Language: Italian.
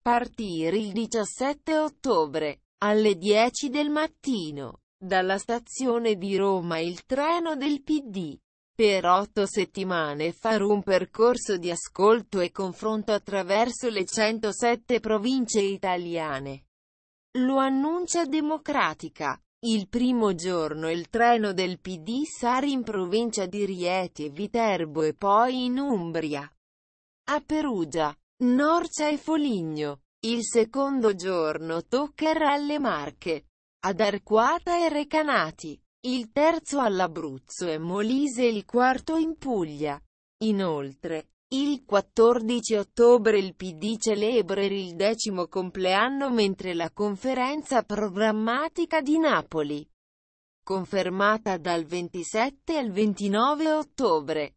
partire il 17 ottobre, alle 10 del mattino, dalla stazione di Roma il treno del PD. Per otto settimane fare un percorso di ascolto e confronto attraverso le 107 province italiane. Lo annuncia Democratica. Il primo giorno il treno del PD sarà in provincia di Rieti e Viterbo e poi in Umbria. A Perugia, Norcia e Foligno. Il secondo giorno toccherà alle Marche, ad Arquata e Recanati, il terzo all'Abruzzo e Molise e il quarto in Puglia. Inoltre, il 14 ottobre il PD celebra il decimo compleanno mentre la conferenza programmatica di Napoli, confermata dal 27 al 29 ottobre,